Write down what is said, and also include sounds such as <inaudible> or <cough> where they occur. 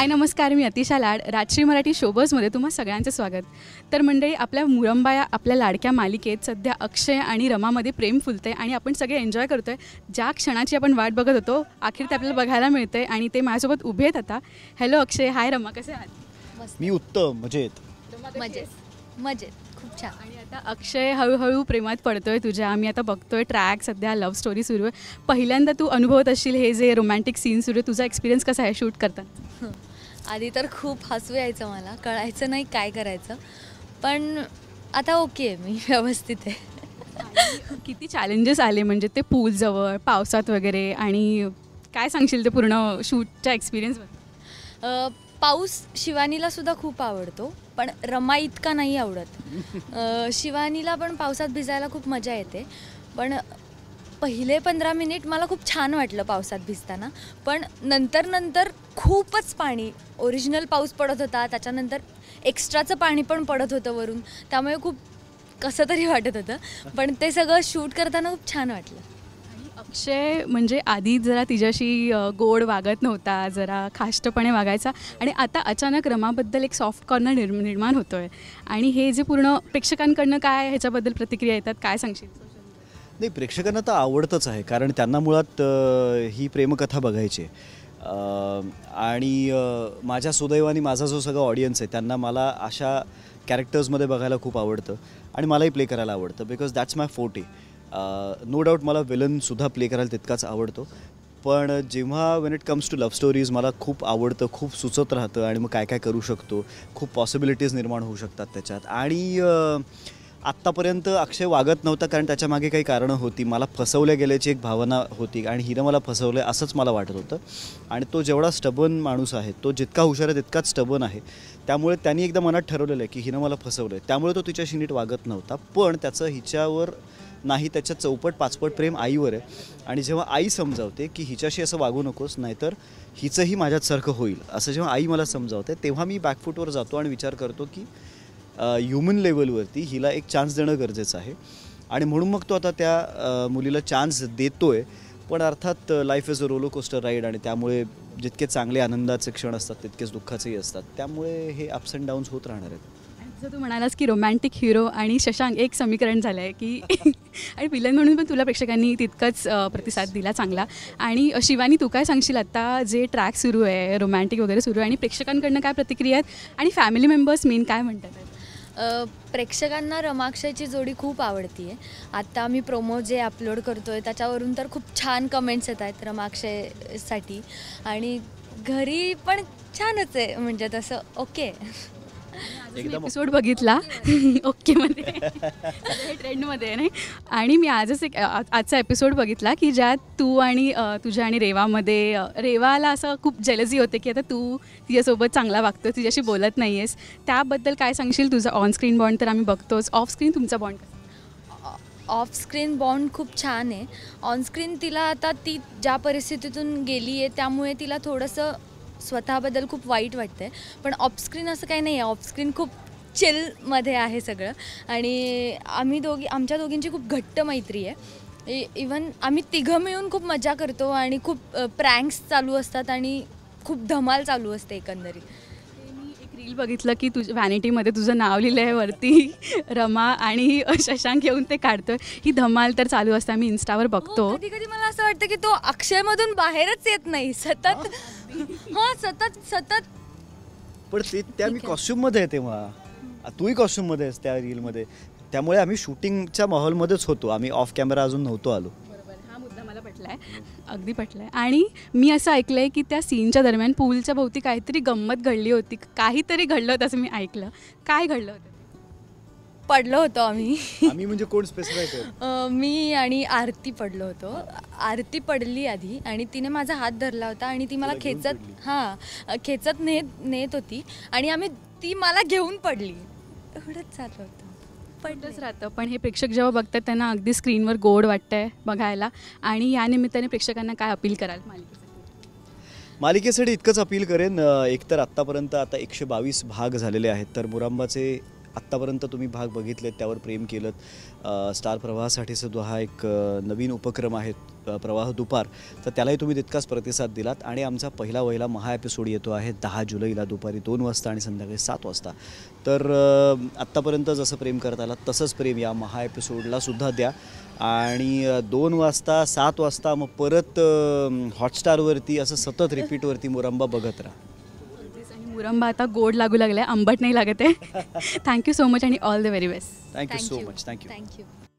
हाय नमस्कार मी अतिशा लाड राजश्री मराठी शोबर्समध्ये तुम्हा सगळ्यांचं स्वागत तर मंडळी आपल्या मुरंबा या आपल्या लाडक्या मालिकेत सध्या अक्षय आणि रमामध्ये प्रेम फुलतं आहे आणि आपण सगळे एन्जॉय करतो आहे ज्या क्षणाची आपण वाट बघत होतो अखेर ते आपल्याला बघायला मिळतं आहे आणि ते माझ्यासोबत उभे आहेत आता हॅलो अक्षय हाय रमा कसे आहात मी उत्तम मजेत मजेत मजेत खूप छान आणि आता अक्षय हळूहळू प्रेमात पडतोय तुझ्या आम्ही आता बघतोय ट्रॅक सध्या लव्ह स्टोरी सुरू आहे पहिल्यांदा तू अनुभवत असशील हे जे रोमॅन्टिक सीन सुरू आहे तुझा एक्सपिरियन्स कसा आहे शूट करताना आधी तर खूप हसू यायचं मला कळायचं नाही काय करायचं पण आता ओके आहे मी <laughs> व्यवस्थित आहे किती चॅलेंजेस आले म्हणजे ते पूलजवळ पावसात वगैरे आणि काय सांगशील ते पूर्ण शूटच्या एक्सपिरियन्सबद्दल पाऊस शिवानीला सुद्धा खूप आवडतो पण रमा इतका नाही आवडत शिवानीला पण पावसात भिजायला खूप मजा येते पण पहिले पंधरा मिनिट मला खूप छान वाटलं पावसात भिजताना पण नंतर नंतर खूपच पाणी ओरिजिनल पाऊस पडत होता त्याच्यानंतर एक्स्ट्राचं पाणी पण पडत होतं वरून त्यामुळे खूप कसं तरी वाटत होतं पण ते सगळं शूट करताना खूप छान वाटलं अक्षय म्हणजे आधी जरा तिच्याशी गोड वागत नव्हता जरा खाष्टपणे वागायचा आणि आता अचानक रमाबद्दल एक सॉफ्ट कॉर्नर निर्माण होतो आहे आणि हे जे पूर्ण प्रेक्षकांकडनं काय ह्याच्याबद्दल प्रतिक्रिया येतात काय सांगशील नाही प्रेक्षकांना तर आवडतंच आहे कारण त्यांना मुळात ही प्रेमकथा बघायची आणि माझ्या सुदैवाने माझा जो सगळा ऑडियन्स आहे त्यांना मला अशा कॅरेक्टर्समध्ये बघायला खूप आवडतं आणि मलाही प्ले करायला आवडतं because that's my forte no doubt मला विलनसुद्धा प्ले करायला तितकाच आवडतो पण जेव्हा when it comes to love stories मला खूप आवडतं खूप सुचत राहतं आणि मग काय काय करू शकतो खूप पॉसिबिलिटीज निर्माण होऊ शकतात त्याच्यात आणि आत्तापर्यंत अक्षय वागत नव्हता कारण त्याच्यामागे काही कारणं होती मला फसवल्या गेल्याची एक भावना होती आणि हिनं मला फसवलं असंच मला वाटत होतं आणि तो जेवढा स्टबन माणूस आहे तो जितका हुशार आहे तितकाच स्टबन आहे त्यामुळे त्यांनी एकदा मनात ठरवलेलं आहे की हिनं मला फसवलं आहे त्यामुळे तो तिच्याशी नीट वागत नव्हता पण त्याचं हिच्यावर नाही त्याच्या चौपट पाचपट प्रेम आईवर आहे आणि जेव्हा आई समजावते की हिच्याशी असं वागू नकोस नाहीतर हिचंही माझ्यासारखं होईल असं जेव्हा आई मला समजावते तेव्हा मी बॅकफूटवर जातो आणि विचार करतो की ह्युमन लेवलवरती हिला एक चान्स देणं गरजेचं आहे आणि म्हणून मग तो आता त्या मुलीला चान्स देतो आहे पण अर्थात life is a roller coaster ride आणि त्यामुळे जितके चांगले आनंदाचे क्षण असतात तितकेच दुःखाचेही असतात त्यामुळे हे अप्स अँड डाऊन्स होत राहणार आहेत जर तू म्हणालास की रोमॅन्टिक हिरो आणि शशांक एक समीकरण झालं आहे की <laughs> आणि विलन म्हणून पण तुला प्रेक्षकांनी तितकाच प्रतिसाद दिला चांगला आणि शिवानी तू काय सांगशील आता जे ट्रॅक सुरू आहे रोमॅन्टिक वगैरे सुरू आहे आणि प्रेक्षकांकडनं काय प्रतिक्रिया आहेत आणि फॅमिली मेंबर्स मेन काय म्हणतात प्रेक्षकांना रमाक्षाची जोडी खूप आवडती आहे आत्ता आम्ही प्रोमो जे अपलोड करतो आहे त्याच्यावरून तर खूप छान कमेंट्स येत आहेत रमाक्षेसाठी आणि घरी पण छानच आहे म्हणजे तसं ओके एपिसोड बघितला ओके <laughs> मध्ये ट्रेंडमध्ये नाही आणि मी आजच एक आजचा एपिसोड बघितला की ज्यात तू आणि तुझ्या आणि रेवामध्ये रेवाला असं खूप जलजी होते की आता तू तिच्यासोबत चांगला वागतो तिच्याशी बोलत नाही आहेस त्याबद्दल काय सांगशील तुझा ऑनस्क्रीन बॉन्ड तर आम्ही बघतोच ऑफ स्क्रीन तुमचा बॉन्ड ऑफ स्क्रीन बॉन्ड खूप छान आहे ऑनस्क्रीन तिला आता ती ज्या परिस्थितीतून गेली आहे त्यामुळे तिला थोडंसं स्वतःबद्दल खूप वाईट वाटतं आहे पण ऑफस्क्रीन असं काही नाही आहे ऑफस्क्रीन खूप चिलमध्ये आहे सगळं आणि आम्ही दोघी आमच्या दोघींची खूप घट्ट मैत्री आहे इवन आम्ही तिघं मिळून खूप मजा करतो आणि खूप प्रँक्स चालू असतात आणि खूप धमाल चालू असते एकंदरीत रील बघितलं की तुझ व्हॅनिटीमध्ये तुझं नाव लिहिलं आहे वरती <laughs> रमा आणि शशांक येऊन ते काढतोय ही धमाल तर चालू असते आम्ही इन्स्टावर हो, बघतो कधी कधी मला असं वाटतं की तो अक्षयमधून बाहेरच येत नाही सतत <laughs> हां हो, सतत सतत पण ते त्या मी कॉस्ट्युम मध्ये आहे तेव्हा तूही कॉस्ट्युम मध्ये आहेस त्या रील मध्ये त्यामुळे आम्ही शूटिंगच्या मध्येच होतो आम्ही ऑफ कॅमेरा अजून नव्हतो आलो पटलाय अगदी पटलाय आणि मी असं ऐकलंय की त्या सीनच्या दरम्यान पूलच्या भोवती काहीतरी गंमत घडली होती काहीतरी घडलं होतं असं मी ऐकलं काय घडलं होतं पडलो होतो आम्ही आम्ही म्हणजे कोण स्पेसिफाय मी आणि आरती पडलो होतो आरती पडली आधी आणि तिने माझा हात धरला होता आणि ती मला खेचत हां खेचत नेत नेत होती आणि आम्ही ती मला घेऊन पडली एवढंच झालं होतं पडलंच राहतं पण हे प्रेक्षक जेव्हा बघतात त्यांना अगदी स्क्रीनवर गोड वाटतंय बघायला आणि या निमित्ताने प्रेक्षकांना काय अपील कराल मालिकेसाठी मालिकेसाठी इतकंच अपील करेन एकतर आत्तापर्यंत आता एकशे बावीस भाग झालेले आहेत तर मुरांबाचे आत्तापर्यंत तुम्ही भाग बघितलेत त्यावर प्रेम केलं स्टार प्रवाहासाठी सुद्धा हा एक नवीन उपक्रम आहे प्रवाह दुपार तर त्यालाही तुम्ही तितकाच प्रतिसाद दिलात आणि आमचा पहिला वहिला महा एपिसोड येतो आहे दहा जुलैला दुपारी दोन वाजता आणि संध्याकाळी सात वाजता तर आत्तापर्यंत जसं प्रेम करत आलात तसंच प्रेम या महा एपिसोडला सुद्धा द्या आणि दोन वाजता सात वाजता मग परत हॉटस्टारवरती असं सतत रिपीटवरती मुरंबा बघत राहा मुरंबा आता गोड लागू लागला आंबट नाही लागत आहे थँक्यू सो मच आणि all the very best thank you so much thank you thank you